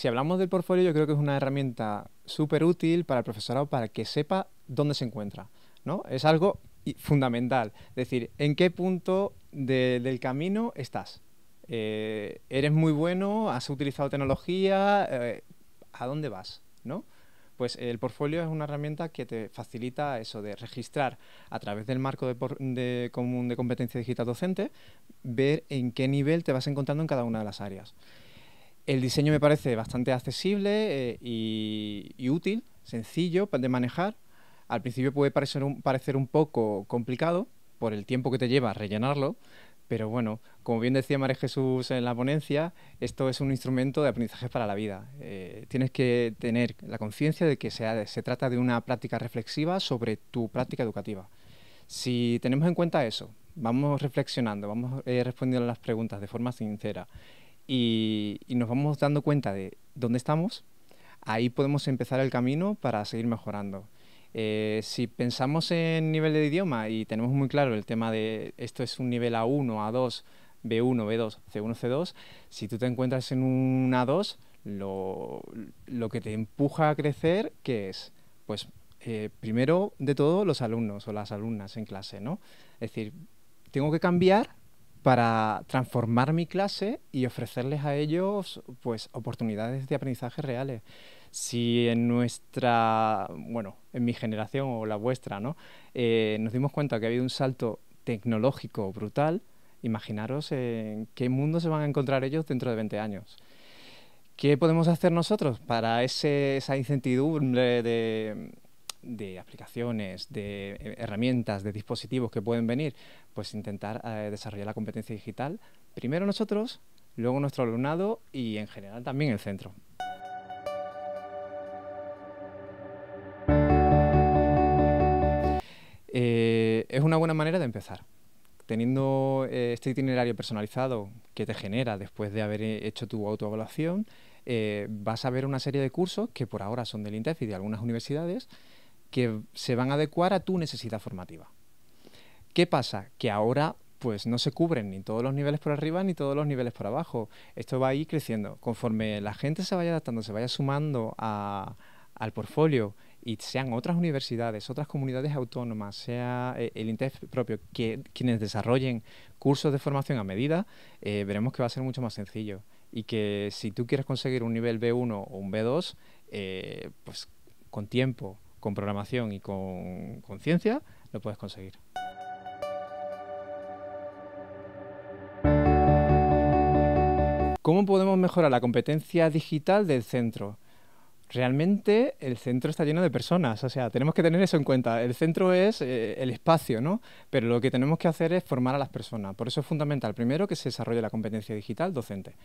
Si hablamos del portfolio, yo creo que es una herramienta súper útil para el profesorado para que sepa dónde se encuentra. ¿no? Es algo fundamental. Es decir, en qué punto del camino estás. Eh, eres muy bueno, has utilizado tecnología, eh, ¿a dónde vas? ¿no? Pues el portfolio es una herramienta que te facilita eso de registrar a través del marco común de competencia digital docente, ver en qué nivel te vas encontrando en cada una de las áreas. El diseño me parece bastante accesible eh, y, útil, sencillo de manejar. Al principio puede parecer un, parecer un poco complicado por el tiempo que te lleva rellenarlo, pero bueno, como bien decía María Jesús en la ponencia, esto es un instrumento de aprendizaje para la vida. Eh, tienes que tener la conciencia de que se, se trata de una práctica reflexiva sobre tu práctica educativa. Si tenemos en cuenta eso, vamos reflexionando, vamos eh, respondiendo a las preguntas de forma sincera y, nos vamos dando cuenta de dónde estamos, ahí podemos empezar el camino para seguir mejorando. Eh, si pensamos en nivel de idioma y tenemos muy claro el tema de esto es un nivel A1, A2, B1, B2, C1, C2, si tú te encuentras en un A2, lo, lo que te empuja a crecer, que es? Pues eh, primero de todo los alumnos o las alumnas en clase, ¿no? Es decir, tengo que cambiar para transformar mi clase y ofrecerles a ellos pues oportunidades de aprendizaje reales. Si en nuestra, bueno, en mi generación o la vuestra, ¿no? Eh, nos dimos cuenta que ha habido un salto tecnológico brutal, imaginaros en qué mundo se van a encontrar ellos dentro de 20 años. ¿Qué podemos hacer nosotros para esa incertidumbre de, de aplicaciones, de eh, herramientas, de dispositivos que pueden venir, pues intentar eh, desarrollar la competencia digital, primero nosotros, luego nuestro alumnado y en general también el centro. Eh, es una buena manera de empezar. Teniendo este itinerario personalizado que te genera después de haber hecho tu autoevaluación, vas a ver una serie de cursos que por ahora son del INTEF y de algunas universidades que se van a adecuar a tu necesidad formativa. ¿Qué pasa? Que ahora pues no se cubren ni todos los niveles por arriba ni todos los niveles por abajo. Esto va a ir creciendo. Conforme la gente se vaya adaptando, se vaya sumando al portfolio y sean otras universidades, otras comunidades autónomas, sea eh, el INTEF propio, que, quienes desarrollen cursos de formación a medida, eh, veremos que va a ser mucho más sencillo. Y que si tú quieres conseguir un nivel B1 o un B2, eh, pues con tiempo, con programación y con, conciencia, lo puedes conseguir. ¿Cómo podemos mejorar la competencia digital del centro? Realmente el centro está lleno de personas, o sea, tenemos que tener eso en cuenta. El centro es eh, el espacio, ¿no? Pero lo que tenemos que hacer es formar a las personas. Por eso es fundamental, primero, que se desarrolle la competencia digital docente.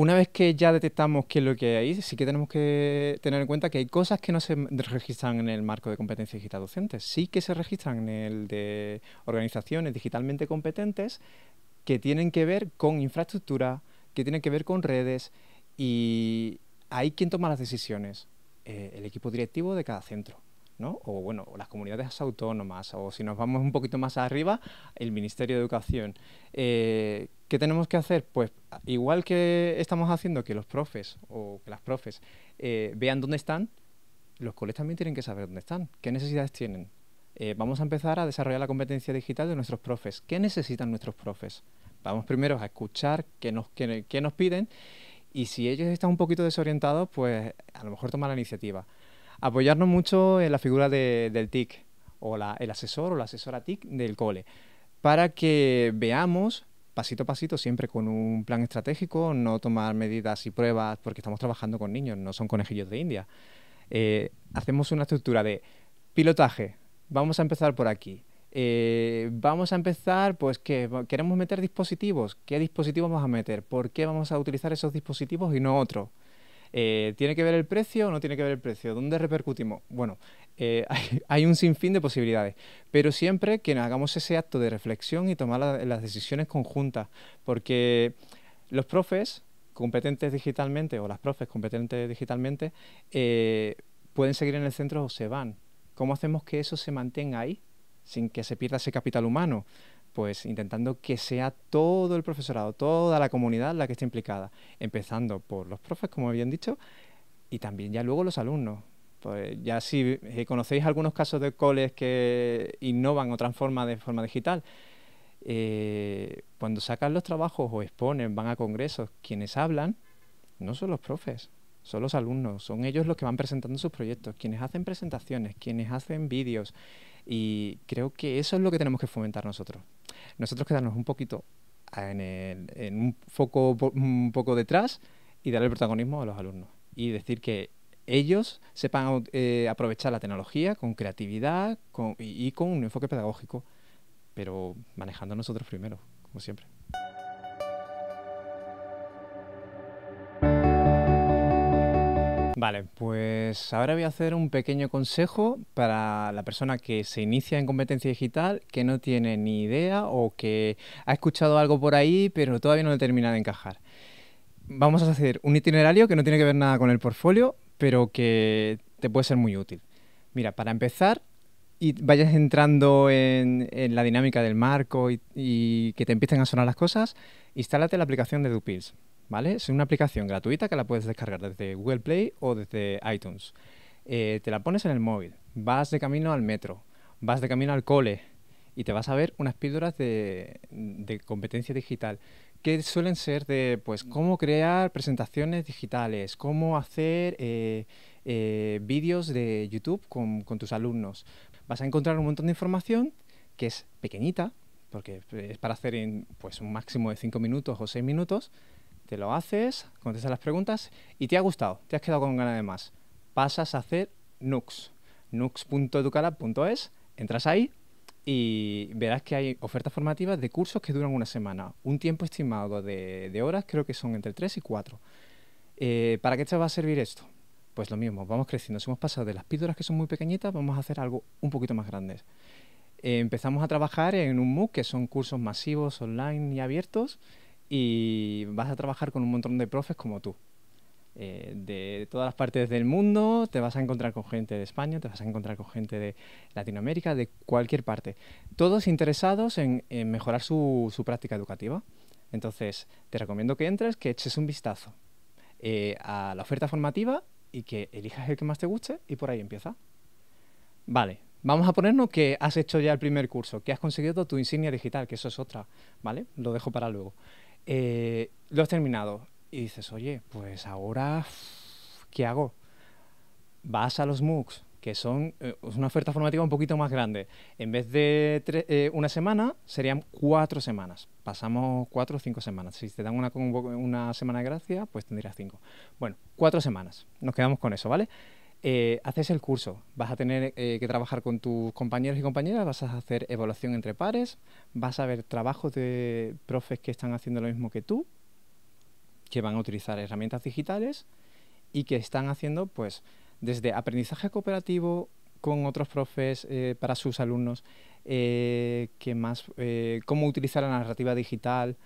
Una vez que ya detectamos qué es lo que hay ahí, sí que tenemos que tener en cuenta que hay cosas que no se registran en el marco de competencia digital docentes. sí que se registran en el de organizaciones digitalmente competentes que tienen que ver con infraestructura, que tienen que ver con redes y hay quien toma las decisiones, eh, el equipo directivo de cada centro o bueno, las comunidades autónomas, o si nos vamos un poquito más arriba, el Ministerio de Educación. Eh, ¿Qué tenemos que hacer? Pues igual que estamos haciendo que los profes o que las profes eh, vean dónde están, los colegios también tienen que saber dónde están, qué necesidades tienen. Eh, vamos a empezar a desarrollar la competencia digital de nuestros profes. ¿Qué necesitan nuestros profes? Vamos primero a escuchar qué qué nos piden y si ellos están un poquito desorientados, pues a lo mejor tomar la iniciativa apoyarnos mucho en la figura del TIC, o el asesor o la asesora TIC del cole, para que veamos pasito a pasito, siempre con un plan estratégico, no tomar medidas y pruebas, porque estamos trabajando con niños, no son conejillos de India. Eh, hacemos una estructura de pilotaje, vamos a empezar por aquí. Eh, vamos a empezar, pues que queremos meter dispositivos. ¿Qué dispositivos vamos a meter? ¿Por qué vamos a utilizar esos dispositivos y no otros? Eh, ¿Tiene que ver el precio o no tiene que ver el precio? ¿Dónde repercutimos? Bueno, eh, hay, un sinfín de posibilidades, pero siempre que hagamos ese acto de reflexión y tomar las decisiones conjuntas, porque los profes competentes digitalmente o las profes competentes digitalmente eh, pueden seguir en el centro o se van. ¿Cómo hacemos que eso se mantenga ahí sin que se pierda ese capital humano? pues intentando que sea todo el profesorado, toda la comunidad la que esté implicada, empezando por los profes, como habían dicho, y también ya luego los alumnos. Pues ya si eh, conocéis algunos casos de coles que innovan o transforman de forma digital, eh, cuando sacan los trabajos o exponen, van a congresos, quienes hablan no son los profes, son los alumnos, son ellos los que van presentando sus proyectos, quienes hacen presentaciones, quienes hacen vídeos, y creo que eso es lo que tenemos que fomentar nosotros nosotros quedarnos un poquito ah, en, un, foco, un poco detrás y dar el protagonismo a los alumnos. Y decir que ellos sepan eh, aprovechar la tecnología con creatividad y con un enfoque pedagógico, pero manejando nosotros primero, como siempre. Vale, pues ahora voy a hacer un pequeño consejo para la persona que se inicia en competencia digital, que no tiene ni idea o que ha escuchado algo por ahí, pero todavía no le termina de encajar. Vamos a hacer un itinerario que no tiene que ver nada con el portfolio, pero que te puede ser muy útil. Mira, para empezar, y vayas entrando en, la dinámica del marco y, y, que te empiecen a sonar las cosas, instálate la aplicación de Dupils. Es una aplicación gratuita que la puedes descargar desde Google Play o desde iTunes. Eh, te la pones en el móvil, vas de camino al metro, vas de camino al cole y te vas a ver unas píldoras de, competencia digital que suelen ser de pues cómo crear presentaciones digitales, cómo hacer eh, eh, vídeos de YouTube con, tus alumnos. Vas a encontrar un montón de información que es pequeñita, porque es para hacer en pues, un máximo de 5 minutos o 6 minutos, te lo haces, contestas las preguntas y te ha gustado, te has quedado con ganas de más. Pasas a hacer Nux. Nux.educalab.es, entras ahí y verás que hay ofertas formativas de cursos que duran una semana. Un tiempo estimado de, horas creo que son entre 3 y 4. Eh, ¿Para qué te va a servir esto? Pues lo mismo, vamos creciendo. Si hemos pasado de las píldoras que son muy pequeñitas, vamos a hacer algo un poquito más grande. Eh, empezamos a trabajar en un MOOC, que son cursos masivos, online y abiertos, y vas a trabajar con un montón de profes como tú. Eh, de todas las partes del mundo, te vas a encontrar con gente de España, te vas a encontrar con gente de Latinoamérica, de cualquier parte. Todos interesados en, mejorar su, práctica educativa. Entonces, te recomiendo que entres, que eches un vistazo eh, a la oferta formativa y que elijas el que más te guste y por ahí empieza. Vale, Vamos a ponernos que has hecho ya el primer curso, que has conseguido tu insignia digital, que eso es otra, ¿vale? Lo dejo para luego. Eh, lo has terminado. Y dices, oye, pues ahora, ¿qué hago? Vas a los MOOCs, que son eh, una oferta formativa un poquito más grande. En vez de eh, una semana, serían cuatro semanas. Pasamos cuatro o cinco semanas. Si te dan una, una semana de gracia, pues tendrías cinco. Bueno, cuatro semanas. Nos quedamos con eso, ¿vale? Eh, haces el curso, vas a tener eh, que trabajar con tus compañeros y compañeras, vas a hacer evaluación entre pares, vas a ver trabajos de profes que están haciendo lo mismo que tú, que van a utilizar herramientas digitales y que están haciendo pues desde aprendizaje cooperativo con otros profes eh, para sus alumnos, que más, cómo utilizar la narrativa digital,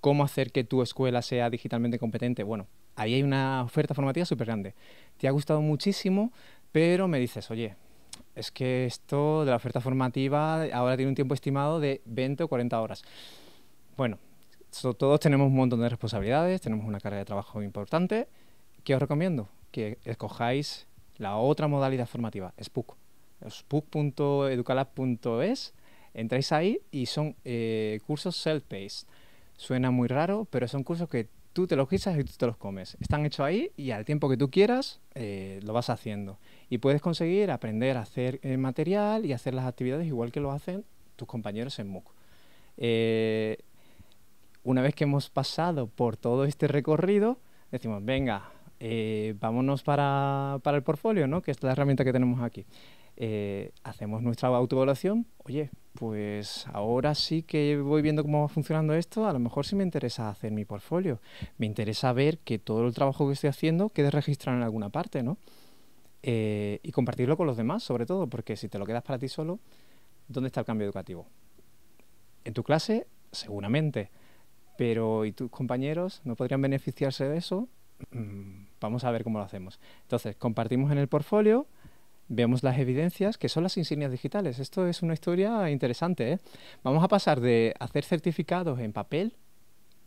cómo hacer que tu escuela sea digitalmente competente, bueno, ahí hay una oferta formativa súper grande. Te ha gustado muchísimo, pero me dices, oye, es que esto de la oferta formativa ahora tiene un tiempo estimado de 20 o 40 horas. Bueno, todos tenemos un montón de responsabilidades, tenemos una carga de trabajo importante. ¿Qué os recomiendo? Que escojáis la otra modalidad formativa, SPUC. spook.educalab.es entráis ahí y son eh, cursos self-paced. Suena muy raro, pero son cursos que tú te los guisas y tú te los comes. Están hechos ahí y al tiempo que tú quieras eh, lo vas haciendo. Y puedes conseguir aprender a hacer eh, material y hacer las actividades igual que lo hacen tus compañeros en MOOC. Eh, una vez que hemos pasado por todo este recorrido, decimos, venga, vámonos para, el portfolio, ¿no? que es la herramienta que tenemos aquí. Eh, hacemos nuestra autoevaluación, oye, pues ahora sí que voy viendo cómo va funcionando esto, a lo mejor sí me interesa hacer mi portfolio, me interesa ver que todo el trabajo que estoy haciendo quede registrado en alguna parte, ¿no? Eh, y compartirlo con los demás, sobre todo, porque si te lo quedas para ti solo, ¿dónde está el cambio educativo? En tu clase, seguramente, pero ¿y tus compañeros no podrían beneficiarse de eso? Mm, vamos a ver cómo lo hacemos. Entonces, compartimos en el portfolio, vemos las evidencias que son las insignias digitales. Esto es una historia interesante. ¿eh? Vamos a pasar de hacer certificados en papel,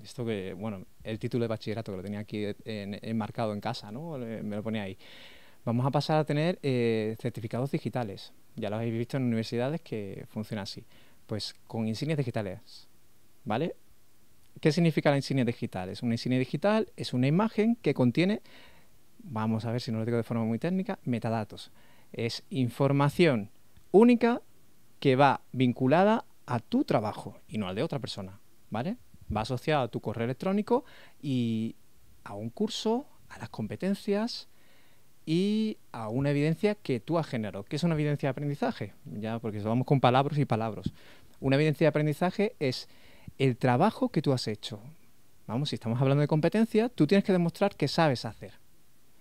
esto que, bueno, el título de bachillerato que lo tenía aquí enmarcado en, casa, ¿no? me lo ponía ahí. Vamos a pasar a tener eh, certificados digitales. Ya lo habéis visto en universidades que funciona así. Pues con insignias digitales, ¿vale? ¿Qué significa la insignia digital? Es una insignia digital, es una imagen que contiene, vamos a ver si no lo digo de forma muy técnica, metadatos. Es información única que va vinculada a tu trabajo y no al de otra persona, ¿vale? Va asociada a tu correo electrónico y a un curso, a las competencias y a una evidencia que tú has generado. ¿Qué es una evidencia de aprendizaje? Ya, porque vamos con palabras y palabras. Una evidencia de aprendizaje es el trabajo que tú has hecho. Vamos, si estamos hablando de competencia, tú tienes que demostrar que sabes hacer.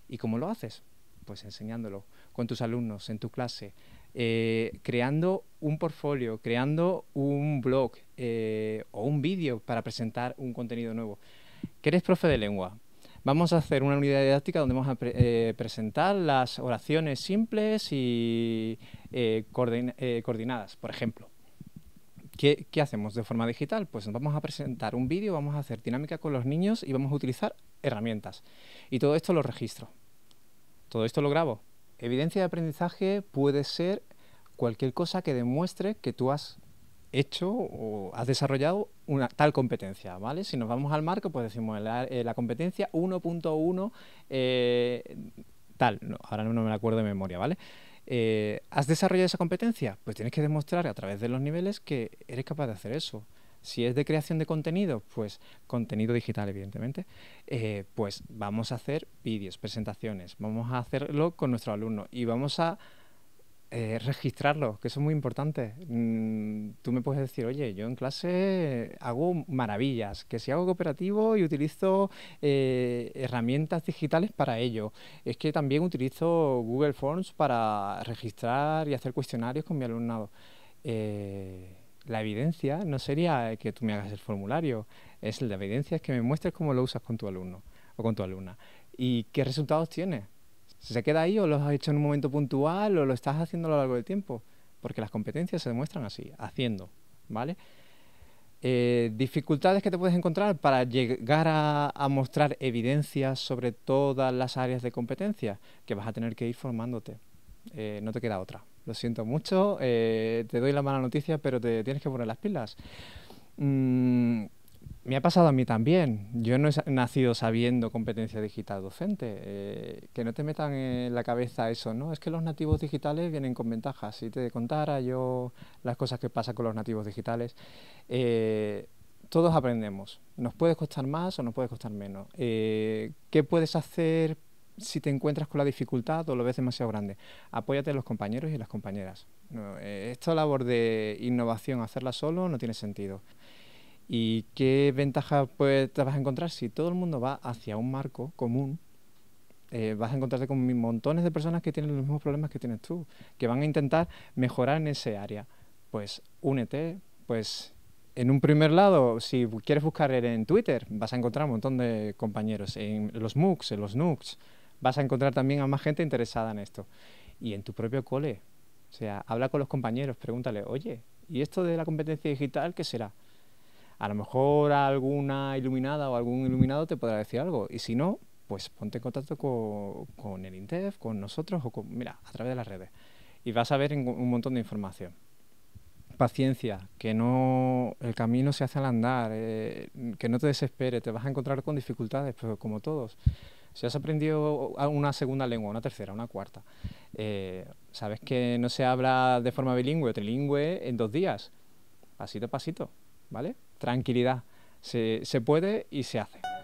¿Y cómo lo haces? pues enseñándolo con tus alumnos, en tu clase, eh, creando un portfolio, creando un blog eh, o un vídeo para presentar un contenido nuevo. ¿qué eres profe de lengua, vamos a hacer una unidad didáctica donde vamos a eh, presentar las oraciones simples y coordinadas, por ejemplo. ¿Qué, ¿Qué, hacemos de forma digital? Pues vamos a presentar un vídeo, vamos a hacer dinámica con los niños y vamos a utilizar herramientas. Y todo esto lo registro. Todo esto lo grabo. Evidencia de aprendizaje puede ser cualquier cosa que demuestre que tú has hecho o has desarrollado una tal competencia, ¿vale? Si nos vamos al marco, pues decimos la, eh, competencia 1.1 eh, tal, ahora no me acuerdo de memoria, ¿vale? Eh, ¿Has desarrollado esa competencia? Pues tienes que demostrar a través de los niveles que eres capaz de hacer eso. Si es de creación de contenido, pues contenido digital, evidentemente, eh, pues vamos a hacer vídeos, presentaciones, vamos a hacerlo con nuestro alumno y vamos a eh, registrarlo, que eso es muy importante. Mm, tú me puedes decir, oye, yo en clase hago maravillas, que si hago cooperativo y utilizo eh, herramientas digitales para ello. Es que también utilizo Google Forms para registrar y hacer cuestionarios con mi alumnado la evidencia no sería que tú me hagas el formulario, es la evidencia es que me muestres cómo lo usas con tu alumno o con tu alumna y qué resultados tienes. ¿Se queda ahí o lo has hecho en un momento puntual o lo estás haciendo a lo largo del tiempo? Porque las competencias se demuestran así, haciendo, ¿vale? Eh, dificultades que te puedes encontrar para llegar a, mostrar evidencias sobre todas las áreas de competencia, que vas a tener que ir formándote. Eh, no te queda otra lo siento mucho, eh, te doy la mala noticia, pero te tienes que poner las pilas. Mm, me ha pasado a mí también. Yo no he nacido sabiendo competencia digital docente. Eh, que no te metan en la cabeza eso, ¿no? Es que los nativos digitales vienen con ventajas. Si te contara yo las cosas que pasan con los nativos digitales, eh, todos aprendemos. Nos puede costar más o nos puede costar menos. ¿Qué puedes hacer si te encuentras con la dificultad o lo ves demasiado grande. Apóyate en los compañeros y las compañeras. Eh, esta labor de innovación, hacerla solo, no tiene sentido. ¿Y qué ventaja pues, te vas a encontrar? Si todo el mundo va hacia un marco común, eh, vas a encontrarte con montones de personas que tienen los mismos problemas que tienes tú, que van a intentar mejorar en ese área. Pues únete, pues en un primer lado, si quieres buscar en Twitter, vas a encontrar un montón de compañeros en los MOOCs, en los NUCs vas a encontrar también a más gente interesada en esto. Y en tu propio cole, o sea, habla con los compañeros, pregúntale, oye, ¿y esto de la competencia digital qué será? A lo mejor alguna iluminada o algún iluminado te podrá decir algo, y si no, pues ponte en contacto con, el INTEF, con nosotros o con, mira, a través de las redes. Y vas a ver un montón de información paciencia, que no el camino se hace al andar, eh, que no te desesperes, te vas a encontrar con dificultades, pero como todos. Si has aprendido una segunda lengua, una tercera, una cuarta, eh, sabes que no se habla de forma bilingüe o trilingüe en dos días. Pasito a pasito, ¿vale? Tranquilidad. Se, se puede y se hace.